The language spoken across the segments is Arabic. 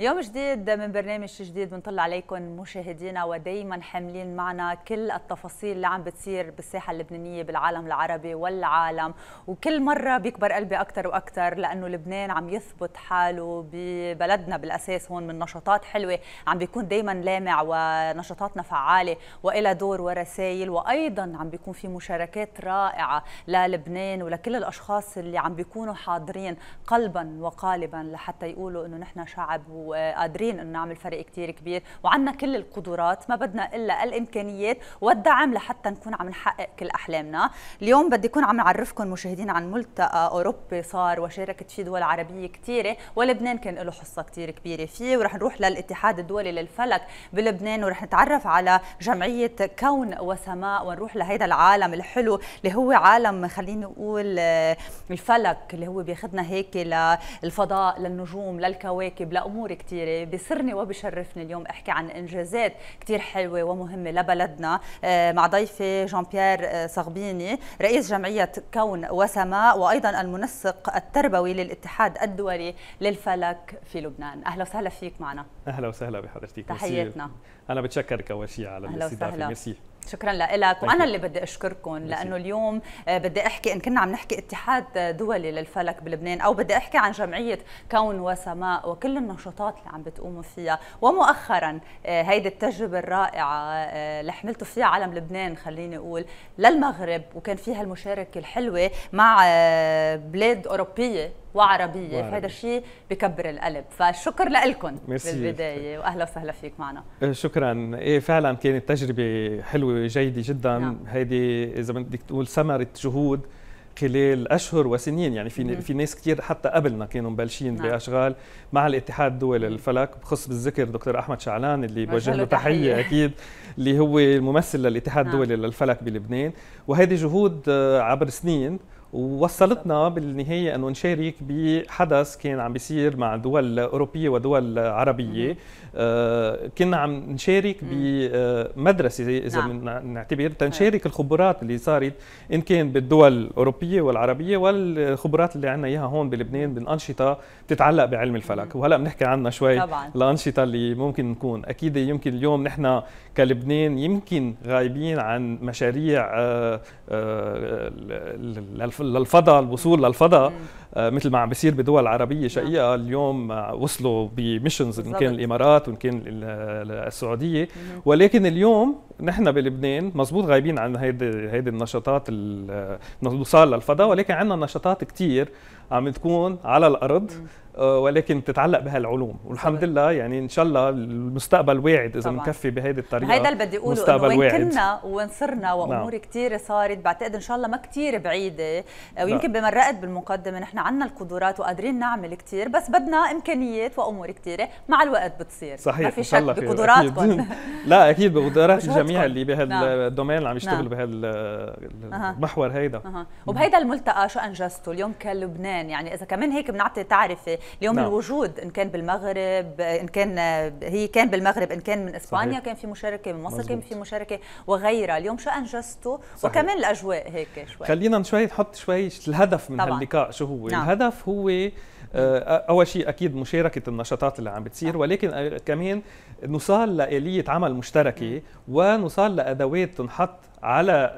يوم جديد من برنامج جديد بنطلع عليكم مشاهدينا ودايما حاملين معنا كل التفاصيل اللي عم بتصير بالساحه اللبنانيه بالعالم العربي والعالم وكل مره بيكبر قلبي اكثر واكثر لانه لبنان عم يثبت حاله ببلدنا بالاساس هون من نشاطات حلوه عم بيكون دايما لامع ونشاطاتنا فعاله والى دور ورسائل وايضا عم بيكون في مشاركات رائعه للبنان ولكل الاشخاص اللي عم بيكونوا حاضرين قلبا وقالبا لحتى يقولوا انه نحن شعب وقادرين انه نعمل فرق كثير كبير وعندنا كل القدرات ما بدنا الا الامكانيات والدعم لحتى نكون عم نحقق كل احلامنا اليوم بدي اكون عم نعرفكم مشاهدين عن ملتقى اوروبي صار وشاركت فيه دول عربيه كثيره ولبنان كان له حصه كثير كبيره فيه ورح نروح للاتحاد الدولي للفلك بلبنان ورح نتعرف على جمعيه كون وسماء ونروح لهيدا العالم الحلو اللي هو عالم خليني اقول آه، الفلك اللي هو بياخذنا هيك للفضاء للنجوم للكواكب لامور كثيره بسرني وبشرفني اليوم احكي عن انجازات كثير حلوه ومهمه لبلدنا آه، مع ضيفي جان بيير آه، صغبيني رئيس جمعيه كون وسماء وايضا المنسق التربوي للاتحاد الدولي للفلك في لبنان اهلا وسهلا فيك معنا اهلا وسهلا بحضرتك تحياتنا انا بتشكرك اول شيء على الاستضافه ميرسي شكرا لك وانا اللي بدي اشكركم لانه اليوم آه، بدي احكي ان كنا عم نحكي اتحاد دولي للفلك بلبنان او بدي احكي عن جمعيه كون وسماء وكل النشاطات اللي عم بتقوموا فيها ومؤخرا آه، هيدي التجربه الرائعه آه، اللي حملتوا فيها علم لبنان خليني اقول للمغرب وكان فيها المشاركه الحلوه مع بلاد اوروبيه وعربيه وعربي. فهذا الشيء بكبر القلب فشكر لكم بالبدايه واهلا وسهلا فيك معنا إيه، شكرا ايه فعلا كانت تجربه حلوه جيده جدا نعم. هيدي اذا بدك تقول ثمره جهود خلال اشهر وسنين يعني في في ناس كثير حتى قبلنا كانوا مبلشين نعم. باشغال مع الاتحاد الدولي للفلك بخص بالذكر دكتور احمد شعلان اللي بوجه له تحيه اكيد اللي هو الممثل للاتحاد نعم. الدولي نعم. للفلك بلبنان وهذه جهود آه، عبر سنين ووصلتنا بالنهاية أنه نشارك بحدث كان عم بيصير مع دول أوروبية ودول عربية آه، كنا عم نشارك بمدرسة إذا نعم. نعتبر تنشارك طيب. الخبرات اللي صارت إن كان بالدول الأوروبية والعربية والخبرات اللي عنا إياها هون بلبنان من أنشطة بتتعلق بعلم الفلك وهلأ بنحكي عنها شوي طبعا. الأنشطة اللي ممكن نكون أكيد يمكن اليوم نحن كلبنان يمكن غايبين عن مشاريع آه, آه، للفضاء الوصول للفضاء آه، مثل ما عم بيصير بدول عربيه نعم. شقيقه اليوم آه، وصلوا بميشنز ان كان الامارات وان كان السعوديه نعم. ولكن اليوم نحن بلبنان مزبوط غايبين عن هيدي هيدي النشاطات الوصال للفضاء ولكن عندنا نشاطات كثير عم تكون على الارض نعم. آه، ولكن تتعلق بهالعلوم والحمد لله يعني ان شاء الله المستقبل واعد اذا بنكفي بهيدي الطريقه هيدا اللي بدي اقوله انه وين واعد. كنا وين صرنا وامور نعم. كثيره صارت بعتقد ان شاء الله ما كثير بعيده ويمكن بمرقت بالمقدمه نحن نحن عندنا القدرات وقادرين نعمل كثير بس بدنا امكانيات وامور كثيره مع الوقت بتصير صحيح ما في شك بقدراتكم لا اكيد بقدرات الجميع اللي بهالدومين نعم. اللي عم يشتغلوا نعم. بهالمحور هيدا أه. وبهيدا الملتقى شو انجزتوا اليوم كلبنان يعني اذا كمان هيك بنعطي تعرفه اليوم نعم. الوجود ان كان بالمغرب ان كان هي كان بالمغرب ان كان من اسبانيا صحيح. كان في مشاركه من مصر مزبوط. كان في مشاركه وغيرها اليوم شو انجزتوا وكمان الاجواء هيك شوي خلينا شوي نحط شوي الهدف من طبعا. هاللقاء شو هو نعم. والهدف هو آه، اول شيء اكيد مشاركه النشاطات اللي عم بتصير نعم. ولكن آه، كمان نوصل لاليه عمل مشتركه نعم. ونوصل لادوات تنحط على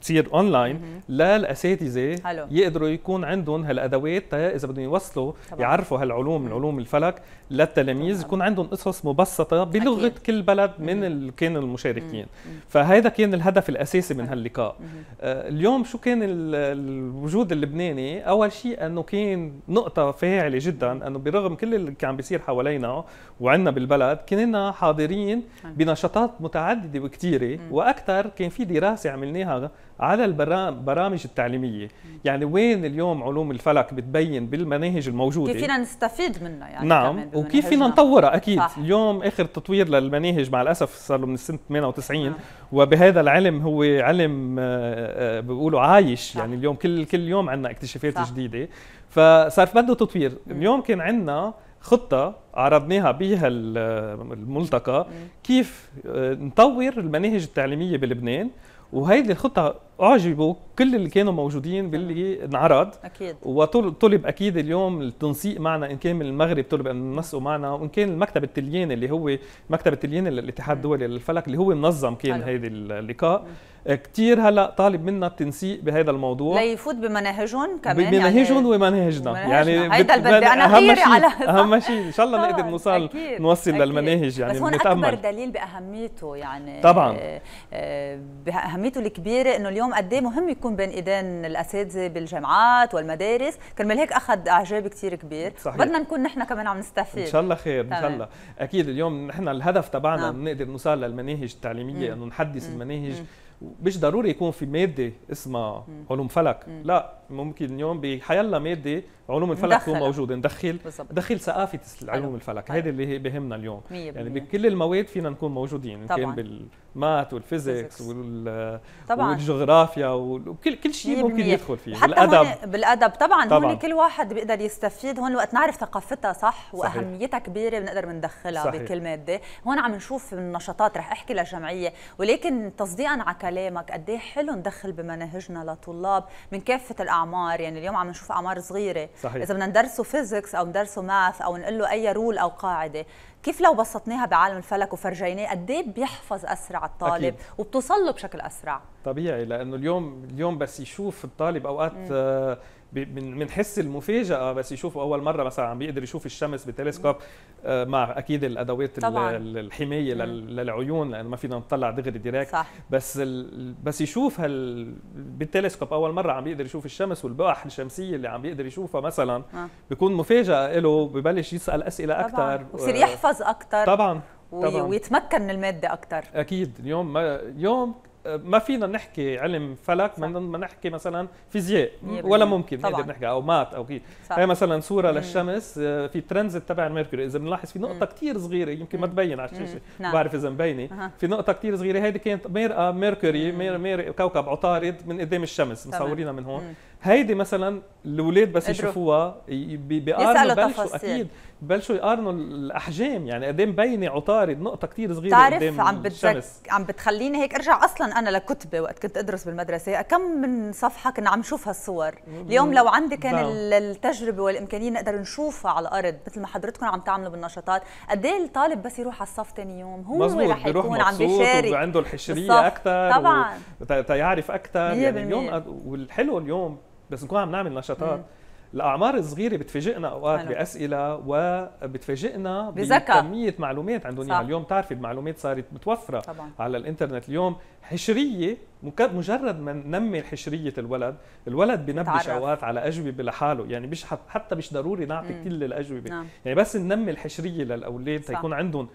تصير اونلاين للاساتذه يقدروا يكون عندهم هالادوات اذا بدهم يوصلوا طبعا. يعرفوا هالعلوم من علوم الفلك للتلاميذ يكون عندهم قصص مبسطه بلغه أكيد. كل بلد من اللي كان المشاركين فهذا كان الهدف الاساسي من هاللقاء آه اليوم شو كان الوجود اللبناني اول شيء انه كان نقطه فاعله جدا انه برغم كل اللي عم بيصير حوالينا وعندنا بالبلد كنا حاضرين بنشاطات متعدده وكثيره واكثر كان في دراسه عملناها على البرامج التعليميه يعني وين اليوم علوم الفلك بتبين بالمناهج الموجوده كيف فينا نستفيد منها يعني نعم وكيف فينا نطورها اكيد صح. اليوم اخر تطوير للمناهج مع الاسف صار له من سنه 98 نعم. وبهذا العلم هو علم آه، آه، بيقولوا عايش صح. يعني اليوم كل كل يوم عندنا اكتشافات صح. جديده فصار بده تطوير اليوم كان عندنا خطه عرضناها بها الملتقى كيف آه، نطور المناهج التعليميه بلبنان وهيدي الخطه اعجبوا كل اللي كانوا موجودين باللي انعرض اكيد وطلب اكيد اليوم التنسيق معنا ان كان من المغرب طلب ان ينسقوا معنا وان كان المكتب التلياني اللي هو مكتب التلياني للاتحاد الدولي للفلك اللي هو منظم كان هذا اللقاء آه، كثير هلا طالب منا التنسيق بهذا الموضوع ليفوت بمناهجهم كمان يعني بمناهجهم يعني ومناهجنا يعني هيدا اللي بدي انا اهم شيء على اهم شيء ان شاء الله آه، نقدر نوصل أكيد. نوصل أكيد. للمناهج يعني بس هون اكبر دليل باهميته يعني طبعا آه، باهميته الكبيره انه اليوم اليوم قد ايه مهم يكون بين ايدين الاساتذه بالجامعات والمدارس كرمال هيك اخذ اعجاب كثير كبير صحيح. بدنا نكون نحن كمان عم نستفيد ان شاء الله خير طبعا. ان شاء الله اكيد اليوم نحن الهدف تبعنا نعم. نقدر نوصل للمناهج التعليميه انه نحدث المناهج مش ضروري يكون في ماده اسمها علوم فلك مم. لا ممكن اليوم بحيلا ماده علوم الفلك تكون موجوده ندخل بالزبط. دخل ثقافه علوم الفلك طيب. هذا اللي بهمنا اليوم يعني بكل المواد فينا نكون موجودين طبعاً. كان بالمات والفيزيكس وال... طبعاً. والجغرافيا وكل كل شيء ممكن يدخل فيه حتى بالادب بالادب طبعا, طبعاً. هون كل واحد بيقدر يستفيد هون وقت نعرف ثقافتها صح واهميتها كبيره بنقدر بندخلها بكل ماده هون عم نشوف النشاطات رح احكي للجمعيه ولكن تصديقا على كلامك قد إيه حلو ندخل بمناهجنا لطلاب من كافه الاعمار الاعمار يعني اليوم عم نشوف اعمار صغيره صحيح. اذا بدنا ندرسه فيزكس او ندرسه ماث او نقول له اي رول او قاعده كيف لو بسطناها بعالم الفلك وفرجيناه قد ايه بيحفظ اسرع الطالب أكيد. وبتوصل له بشكل اسرع طبيعي لانه اليوم اليوم بس يشوف الطالب اوقات بنحس المفاجاه بس يشوفوا اول مره مثلا عم بيقدر يشوف الشمس بالتلسكوب آه، مع اكيد الادوات طبعاً. الحمايه للعيون لانه ما فينا نطلع دغري ديريكت صح. بس ال... بس يشوف هال بالتلسكوب اول مره عم بيقدر يشوف الشمس والبقع الشمسيه اللي عم بيقدر يشوفها مثلا آه. بيكون مفاجاه له ببلش يسال اسئله اكثر وبصير آه، يحفظ اكثر طبعا, طبعاً. ويتمكن من الماده اكثر اكيد اليوم ما اليوم ما فينا نحكي علم فلك ما نحكي مثلا فيزياء ولا ممكن نقدر نحكي او مات او كيف هي مثلا صوره مم. للشمس آه، في ترانزيت تبع الميركوري اذا بنلاحظ في نقطه كثير صغيره يمكن ما تبين على الشاشه نعم. بعرف اذا مبينه في نقطه كثير صغيره هيدي كانت مرأة ميركوري مير مير كوكب عطارد من قدام الشمس مصورينها من هون مم. هيدي مثلا الاولاد بس يشوفوها بيقارنوا بلشوا اكيد بلشوا يقارنوا الاحجام يعني قد إيه مبينه عطارد نقطه كثير صغيره بتعرف عم بتذك... عم بتخليني هيك ارجع اصلا انا لكتبه وقت كنت ادرس بالمدرسه كم من صفحه كنا عم نشوف هالصور اليوم لو عندي كان نعم. التجربه والامكانيه نقدر نشوفها على الارض مثل ما حضرتكم عم تعملوا بالنشاطات قد ايه الطالب بس يروح على الصف ثاني يوم هو رح يكون عم بيشارك وعنده الحشريه اكثر طبعا و... تيعرف اكثر يعني اليوم والحلو اليوم بس نكون عم نعمل نشاطات مم. الاعمار الصغيره بتفاجئنا اوقات باسئله وبتفاجئنا بكميه معلومات عندهم صح. اليوم بتعرفي المعلومات صارت متوفره طبعا. على الانترنت اليوم حشريه مجرد ما ننمي حشريه الولد الولد بنبش اوقات على اجوبه لحاله يعني مش حتى مش ضروري نعطي كل الاجوبه نعم. يعني بس ننمي الحشريه للاولاد تيكون عندهم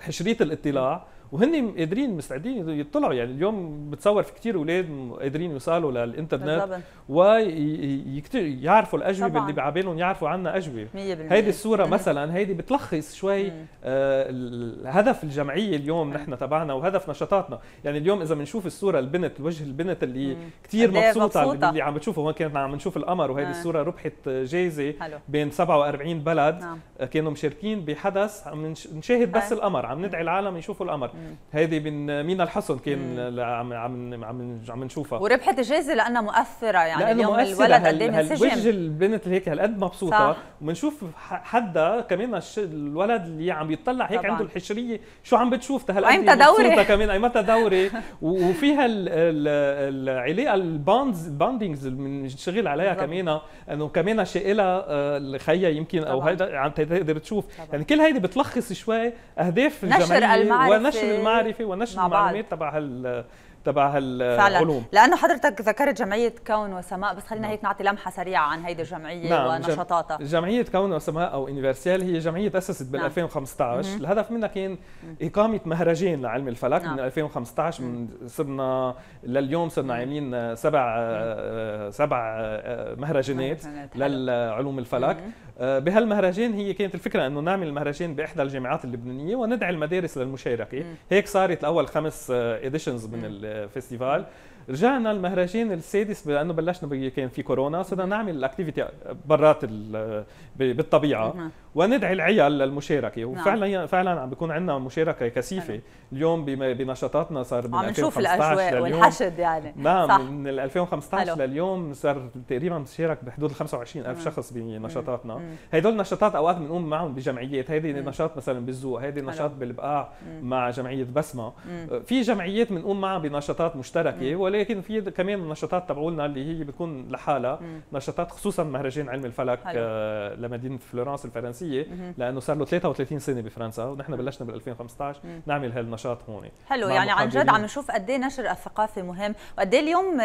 حشريه الاطلاع مم. وهن قادرين مستعدين يطلعوا يعني اليوم بتصور في كثير اولاد قادرين يوصلوا للانترنت ويعرفوا الاجوبه طبعاً. اللي بعبالهم يعرفوا عنا اجوبه هيدي الصوره مثلا هيدي بتلخص شوي آه هدف الجمعيه اليوم نحن تبعنا وهدف نشاطاتنا يعني اليوم اذا بنشوف الصوره البنت وجه البنت اللي كثير إيه مبسوطه, مبسوطة. اللي عم بتشوفه هون كانت عم نشوف القمر وهيدي الصوره ربحت جائزه بين 47 بلد نعم. آه، كانوا مشاركين بحدث عم نشاهد بس القمر عم ندعي العالم يشوفوا القمر هذه من مينا الحسن كان عم عم عم عم نشوفها وربحت الجائزه لانها مؤثره يعني لأنه اليوم مؤثرة الولد قدام السجن وجه البنت اللي هيك هالقد مبسوطه وبنشوف حدا كمان الولد اللي عم بيطلع هيك طبعا. عنده الحشريه شو عم بتشوف هالقد ايمتى دوري كمان ايمتى دوري وفيها العلاقه الباندز الباندينجز اللي بنشتغل عليها كمان انه كمان شائلها آه، خيا يمكن او هيدا عم تقدر تشوف طبعا. يعني كل هيدي بتلخص شوي اهداف الجمعيه ونشر المعرفه ونشر المعلومات تبع هال تبع هالعلوم لانه حضرتك ذكرت جمعيه كون وسماء بس خلينا نعم. هيك نعطي لمحه سريعه عن هيدي الجمعيه نعم. ونشاطاتها جمعيه كون وسماء او يونيفرسيال هي جمعيه تاسست بال 2015 نعم. الهدف منها كان اقامه مهرجان لعلم الفلك نعم. من 2015 من صرنا لليوم صرنا عاملين سبع سبع آه، مهرجانات للعلوم الفلك آه، بهالمهرجان هي كانت الفكره انه نعمل مهرجان باحدى الجامعات اللبنانيه وندعي المدارس للمشاركه هيك صارت الاول خمس اديشنز آه، من Euh, festival. رجعنا المهرجان السادس لانه بلشنا كان في كورونا صرنا نعمل الاكتيفيتي آه، برات بالطبيعه نعم. وندعي العيال للمشاركه نعم. وفعلا فعلا عم بيكون عندنا مشاركه كثيفه اليوم بنشاطاتنا صار من عم نشوف الاجواء والحشد يعني نعم صح. من 2015 هلو. لليوم صار تقريبا مشارك بحدود ال 25000 شخص بنشاطاتنا هدول النشاطات اوقات بنقوم معهم بجمعيات هيدي نشاط مثلا بالزوق هيدي نشاط بالبقاع مع جمعيه بسمه في جمعيات بنقوم معها بنشاطات مشتركه ولكن ولكن في كمان نشاطات تبعولنا اللي هي بتكون لحالها نشاطات خصوصا مهرجان علم الفلك آه لمدينه فلورنس الفرنسيه مم. لانه صار له 33 سنه بفرنسا ونحن بلشنا بال 2015 نعمل هالنشاط هون حلو يعني عن جد عم نشوف قد ايه نشر الثقافه مهم وقد ايه اليوم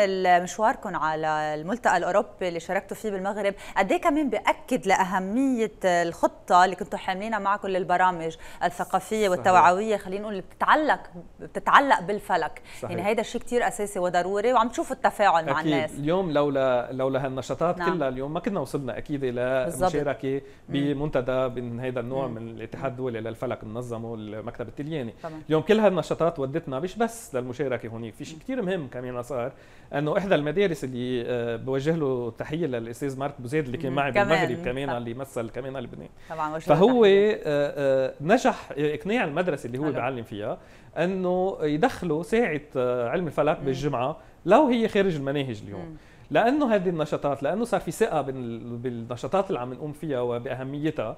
مشواركم على الملتقى الاوروبي اللي شاركتوا فيه بالمغرب قد ايه كمان باكد لاهميه الخطه اللي كنتوا حاملينها معكم للبرامج الثقافيه والتوعويه خلينا نقول بتتعلق بتتعلق بالفلك صحيح. يعني هيدا الشيء كثير اساسي وضروري ضروري وعم تشوفوا التفاعل أكيد. مع الناس اليوم لولا لولا هالنشاطات نعم. كلها اليوم ما كنا وصلنا اكيد مشاركه بمنتدى من هذا النوع مم. من الاتحاد الدولي للفلك منظمه المكتب التلياني طبعا. اليوم كل هالنشاطات ودتنا مش بس للمشاركه هونيك في شيء كثير مهم كمان صار انه احدى المدارس اللي آه، بوجه له تحيه للاستاذ مارك بوزيد اللي كان معي كمان. بالمغرب كمان اللي مثل كمان لبنان طبعا فهو آه، آه، نجح اقناع المدرسه اللي هو بيعلم فيها انه يدخلوا ساعه علم الفلك بالجمعه لو هي خارج المناهج اليوم لانه هذه النشاطات لانه صار في ثقه بالنشاطات اللي عم نقوم فيها وباهميتها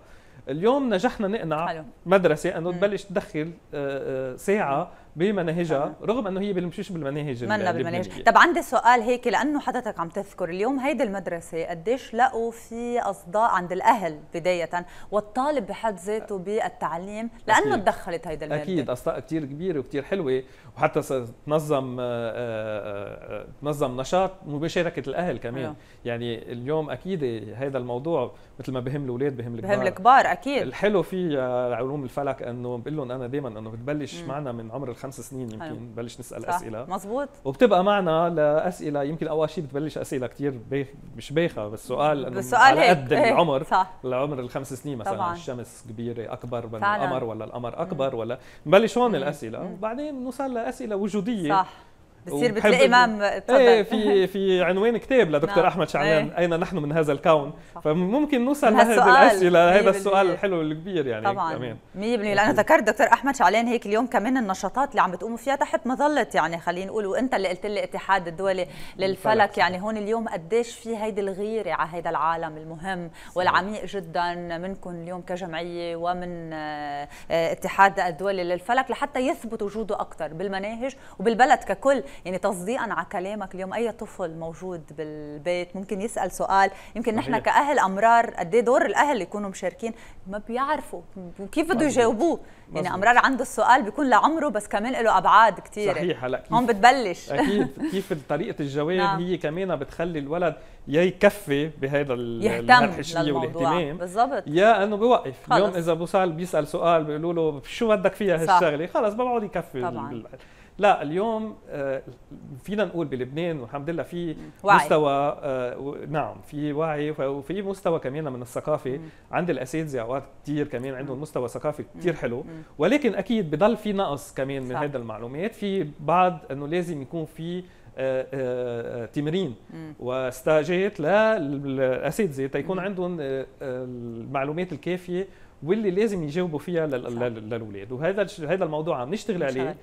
اليوم نجحنا نقنع حلو. مدرسه انه تبلش تدخل آه، آه، ساعه بمناهجها رغم انه هي مش بالمناهج منا بالمناهج طب عندي سؤال هيك لانه حضرتك عم تذكر اليوم هيدي المدرسه قديش لقوا في اصداء عند الاهل بدايه والطالب بحد ذاته بالتعليم لانه تدخلت هيدي الماده اكيد اصداء كثير كبيره وكثير حلوه وحتى تنظم آه، آه، آه، تنظم نشاط مشاركه الاهل كمان يعني اليوم اكيد هذا الموضوع مثل ما بهم الاولاد بهم الكبار بهم الكبار اكيد الحلو في علوم الفلك انه بقول لهم انا دائما انه بتبلش معنا من عمر الخمس خمس سنين يمكن حلو. بلش نسال صح. اسئله مزبوط وبتبقى معنا لاسئله يمكن اول شيء بتبلش اسئله كثير بيخ مش بيخه بس سؤال انه على قد إيه، العمر صح. لعمر الخمس سنين مثلا طبعاً. الشمس كبيره اكبر من القمر ولا القمر اكبر مم. ولا نبلش هون الاسئله وبعدين نوصل لاسئله وجوديه صح. بتصير بتلاقي امام ايه في في عنوان كتاب لدكتور نعم. احمد شعلان ايه. اين نحن من هذا الكون فممكن نوصل لهذه الاسئله هذا السؤال الحلو الكبير يعني طبعا 100% لانه ذكرت دكتور احمد شعلان هيك اليوم كمان النشاطات اللي عم بتقوموا فيها تحت مظله يعني خلينا نقول وانت اللي قلت لي الاتحاد الدولي للفلك يعني هون اليوم قديش في هيدي الغيره على هذا العالم المهم والعميق جدا منكم اليوم كجمعيه ومن آه، آه، اتحاد الدولي للفلك لحتى يثبت وجوده اكثر بالمناهج وبالبلد ككل يعني تصديقا على كلامك اليوم اي طفل موجود بالبيت ممكن يسال سؤال يمكن نحن كاهل امرار قد إيه دور الاهل يكونوا مشاركين ما بيعرفوا كيف بده يجاوبوه يعني امرار عنده السؤال بيكون لعمره بس كمان له ابعاد كثير صحيح هلا هون بتبلش اكيد كيف طريقه الجواب نعم. هي كمان بتخلي الولد يا يكفي بهذا المرحشيه والاهتمام بالضبط يا انه بوقف خلص. اليوم اذا بوصل بيسال سؤال بيقولوا له شو بدك فيها هالشغله خلص بقعد يكفي طبعا. لا اليوم آه، فينا نقول بلبنان والحمد لله في وعي. مستوى آه، نعم في وعي وفي مستوى كمان من الثقافه عند الاساتذه اوقات كثير كمان عندهم مستوى ثقافي كثير حلو ولكن اكيد بضل في نقص كمان من هذا المعلومات في بعض انه لازم يكون في آه، تمرين واستاجات للاساتذه تيكون عندهم المعلومات الكافيه واللي لازم يجاوبوا فيها للاولاد وهذا هذا الموضوع عم نشتغل عليه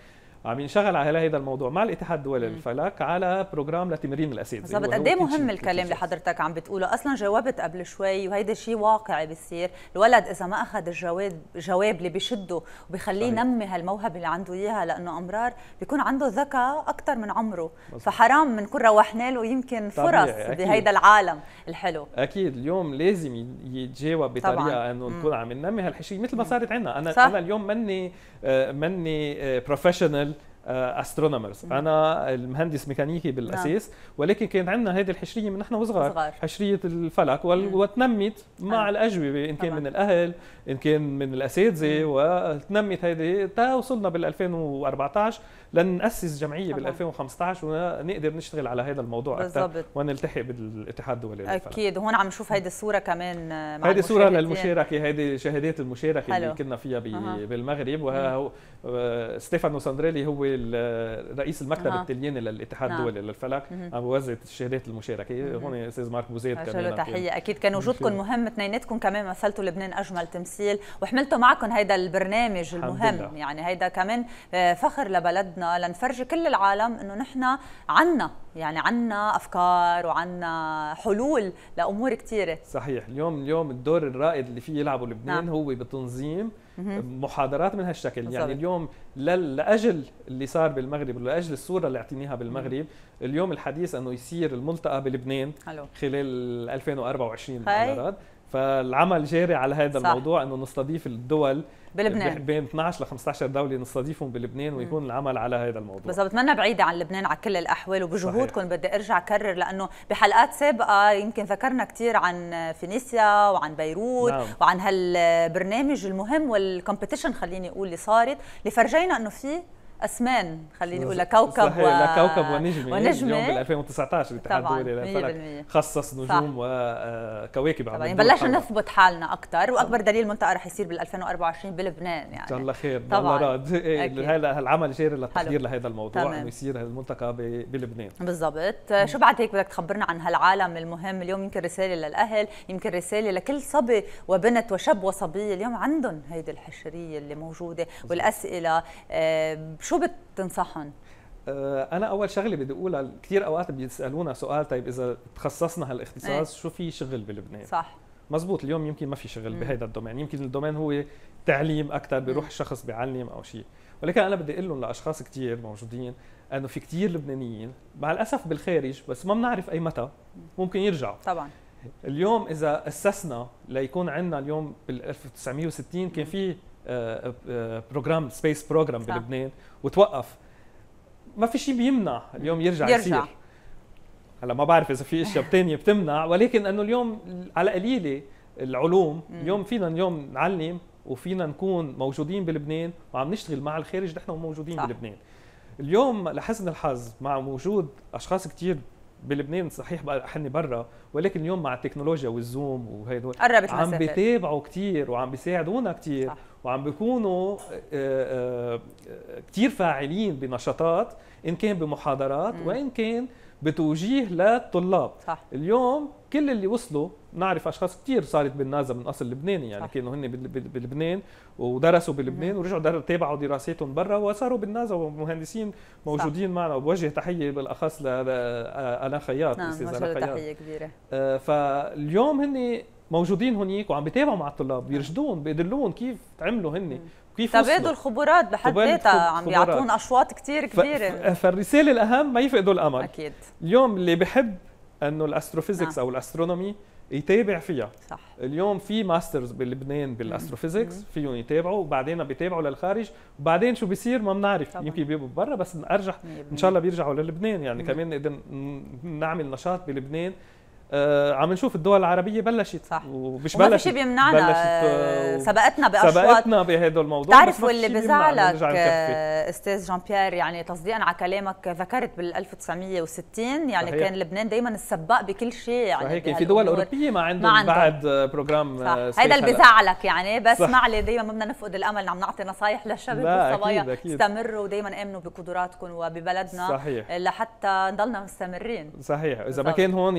عم ينشغل على هذا الموضوع مع الاتحاد الدولي للفلك على بروجرام لتمرين الاسيد بالضبط قد ايه مهم الكلام اللي حضرتك عم بتقوله اصلا جاوبت قبل شوي وهيدا شيء واقعي بيصير الولد اذا ما اخذ الجواب جواب اللي بشده وبخليه ينمي هالموهبه اللي عنده اياها لانه امرار بيكون عنده ذكاء اكثر من عمره مزبط. فحرام كل روحنا له يمكن فرص بهيدا العالم الحلو اكيد اليوم لازم يتجاوب بطريقه انه نكون عم ننمي هالشيء مثل ما صارت عندنا انا صح. انا اليوم مني آه، مني بروفيشنال آه، استرونومرز آه، انا المهندس ميكانيكي نعم. بالاساس نعم. ولكن كان عندنا هذه الحشريه من نحن وصغار حشريه الفلك وال... وتنمت مع نعم. الاجوبه ان كان طبعا. من الاهل ان كان من الاساتذه وتنمت هذه تا وصلنا بال 2014 لنأسس جمعيه بال 2015 ونقدر نشتغل على هذا الموضوع اكثر ونلتحق بالاتحاد الدولي للفلك اكيد هون عم نشوف هيدي الصوره كمان مع هيدي صوره للمشاركه هيدي شهادات المشاركه حلو. اللي كنا فيها ب... بالمغرب وستيفانو آه، ساندريلي هو رئيس المكتب آه. نعم. التلياني للاتحاد نعم. الدولي للفلك عم بوزع الشهادات المشاركه هون استاذ مارك بوزيد كمان تحيه اكيد كان وجودكم مهم اثنيناتكم كمان مثلتوا لبنان اجمل تمثيل وحملتوا معكم هيدا البرنامج المهم لله. يعني هيدا كمان آه، فخر لبلدنا لنفرجي كل العالم انه نحن عنا يعني عنا افكار وعنا حلول لامور كثيره صحيح اليوم اليوم الدور الرائد اللي فيه يلعبه لبنان نعم. هو بتنظيم محاضرات من هالشكل بالزبط. يعني اليوم لاجل اللي صار بالمغرب ولاجل الصوره اللي اعطينيها بالمغرب اليوم الحديث انه يصير الملتقى بلبنان حلو. خلال 2024 بالامارات فالعمل جاري على هذا صح. الموضوع انه نستضيف الدول بلبنان بين 12 ل 15 دوله نستضيفهم بلبنان ويكون العمل على هذا الموضوع بس بتمنى بعيده عن لبنان على كل الاحوال وبجهودكم بدي ارجع اكرر لانه بحلقات سابقه يمكن ذكرنا كثير عن فينيسيا وعن بيروت نعم. وعن هالبرنامج المهم والكومبيتيشن خليني اقول اللي صارت اللي فرجينا انه في اسمان خليني اقول كوكب صحيح و... لكوكب ونجمه ونجمه اليوم بال 2019 الاتحاد الدولي للفلك خصص نجوم وكواكب آه، طبعا بلشنا نثبت حالنا اكثر واكبر دليل منطقه رح يصير بال 2024 بلبنان يعني ان شاء الله خير طبعا راد إيه، إيه، هلا العمل جاري للتحضير لهذا الموضوع انه يصير الملتقى بلبنان بالضبط شو بعد هيك بدك تخبرنا عن هالعالم المهم اليوم يمكن رساله للاهل يمكن رساله لكل صبي وبنت وشاب وصبيه اليوم عندهم هيدي الحشريه اللي موجوده والاسئله آه شو بتنصحهم؟ آه، انا اول شغله بدي اقولها كثير اوقات بيسالونا سؤال طيب اذا تخصصنا هالاختصاص إيه. شو في شغل بلبنان صح مزبوط اليوم يمكن ما في شغل بهذا الدومين يمكن الدومين هو تعليم اكثر بيروح شخص بيعلم او شيء ولكن انا بدي اقول لهم لاشخاص كثير موجودين انه في كثير لبنانيين مع الاسف بالخارج بس ما بنعرف اي متى ممكن يرجعوا طبعا اليوم اذا اسسنا ليكون عندنا اليوم بال 1960 كان في آه، آه، بروجرام سبيس بروجرام بلبنان وتوقف ما في شيء بيمنع اليوم يرجع, يرجع. يصير هلا ما بعرف اذا في اشياء ثانيه بتمنع ولكن انه اليوم على قليله العلوم اليوم فينا اليوم نعلم وفينا نكون موجودين بلبنان وعم نشتغل مع الخارج نحن موجودين بلبنان اليوم لحسن الحظ مع وجود اشخاص كثير بلبنان صحيح بقى احني برا ولكن اليوم مع التكنولوجيا والزوم وهدول قربت عم بيتابعوا كثير وعم بيساعدونا كثير وعم بيكونوا آه، آه، آه، كثير فاعلين بنشاطات ان كان بمحاضرات وان كان بتوجيه للطلاب صح. اليوم كل اللي وصلوا نعرف اشخاص كثير صارت بالنازا من اصل لبناني يعني كانوا هن بلبنان ودرسوا بلبنان ورجعوا تابعوا دراساتهم برا وصاروا بالنازا ومهندسين موجودين صح. معنا وبوجه تحيه بالاخص لانا خياط نعم الاستاذ تحيه كبيره آه، فاليوم هن موجودين هنيك وعم بيتابعوا مع الطلاب نعم. بيرشدون بيدلون كيف عملوا هن كيف تبادل خبرات بحد ذاتها عم بيعطون اشواط كثير كبيره فالرساله الاهم ما يفقدوا الامل اكيد اليوم اللي بحب انه الاستروفيزكس آه. نعم. او الاسترونومي يتابع فيها صح اليوم في ماسترز بلبنان بالاستروفيزكس فيهم يتابعوا وبعدين بيتابعوا للخارج وبعدين شو بيصير ما بنعرف يمكن بيبقوا برا بس ارجح ان شاء الله بيرجعوا للبنان يعني مم. كمان نقدر نعمل نشاط بلبنان آه، عم نشوف الدول العربيه بلشت صح ومش بلشت وما في شيء بيمنعنا بلشت آه، آه، سبقتنا باشواط سبقتنا بهذا الموضوع بتعرف واللي بزعلك استاذ جان بيير يعني تصديقا على كلامك ذكرت بال 1960 يعني صحيح. كان لبنان دائما السباق بكل شيء يعني صحيح في دول اوروبيه ما عندهم, ما بعد بروجرام صح هذا اللي بزعلك يعني بس معلي دائما ما بدنا نفقد الامل عم نعطي نصايح للشباب والصبايا استمروا ودائما امنوا بقدراتكم وببلدنا صحيح. لحتى نضلنا مستمرين صحيح اذا ما كان هون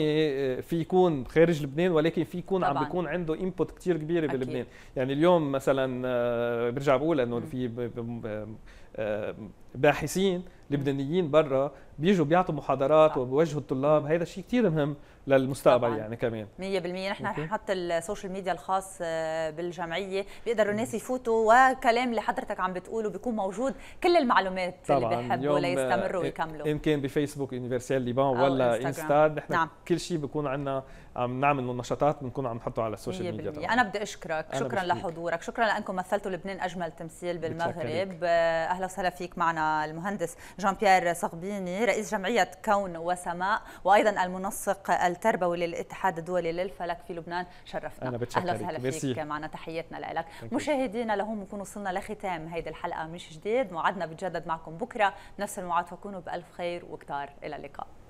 في يكون خارج لبنان ولكن في يكون طبعاً. عم بيكون عنده انبوت كثير كبيره بلبنان يعني اليوم مثلا آه، برجع بقول انه في آه، باحثين لبنانيين برا بيجوا بيعطوا محاضرات وبوجهوا الطلاب هذا شيء كثير مهم للمستقبل طبعاً. يعني كمان 100% نحن رح نحط السوشيال ميديا الخاص آه، بالجمعيه بيقدروا الناس يفوتوا وكلام اللي حضرتك عم بتقوله بيكون موجود كل المعلومات طبعاً. اللي بيحبوا ليستمروا ويكملوا آه، ان كان بفيسبوك يونيفرسال ليبان ولا انستغرام نحن نعم. كل شيء بيكون عندنا عم نعمل نشاطات بنكون عم نحطه على السوشيال ميديا طبعا. انا بدي اشكرك أنا شكرا لحضورك شكرا لانكم مثلتوا لبنان اجمل تمثيل بالمغرب اهلا وسهلا فيك معنا المهندس جان بيير صغبيني رئيس جمعيه كون وسماء وايضا المنسق التربوي للاتحاد الدولي للفلك في لبنان شرفتنا أنا بتشكرك. اهلا وسهلا فيك معنا تحياتنا لك مشاهدينا لهون بنكون وصلنا لختام هيدي الحلقه مش جديد موعدنا بتجدد معكم بكره نفس الموعد فكونوا بالف خير وكتار الى اللقاء